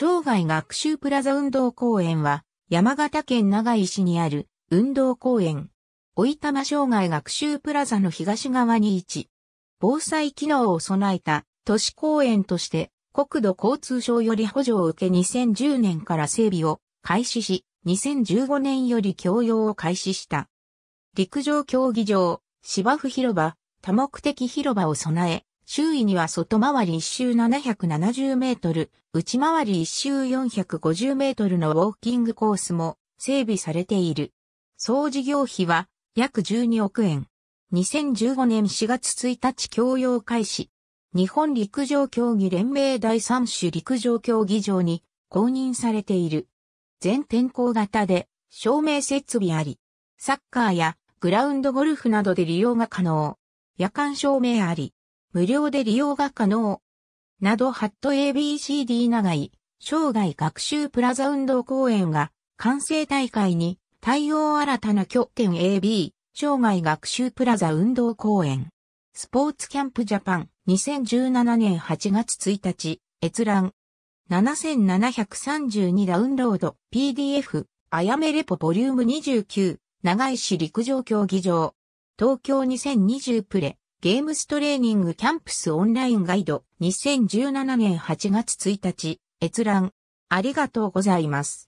生涯学習プラザ運動公園は、山形県長井市にある運動公園。おいたま生涯学習プラザの東側に位置。防災機能を備えた都市公園として国土交通省より補助を受け2010年から整備を開始し、2015年より供用を開始した。陸上競技場、芝生広場、多目的広場を備え、周囲には外回り一周770メートル、内回り一周450メートルのウォーキングコースも整備されている。総事業費は約12億円。2015年4月1日供用開始。日本陸上競技連盟第3種陸上競技場に公認されている。全天候型で照明設備あり。サッカーやグラウンドゴルフなどで利用が可能。夜間照明あり。無料で利用が可能。などハット ABCD 長い、生涯学習プラザ運動公園が、完成大会に、対応新たな拠点 AB、生涯学習プラザ運動公園。スポーツキャンプジャパン、2017年8月1日、閲覧。7732ダウンロード、PDF、あやめレポボリューム29、長井市陸上競技場。東京2020プレ。ゲームストレーニングキャンプスオンラインガイド2017年8月1日閲覧ありがとうございます。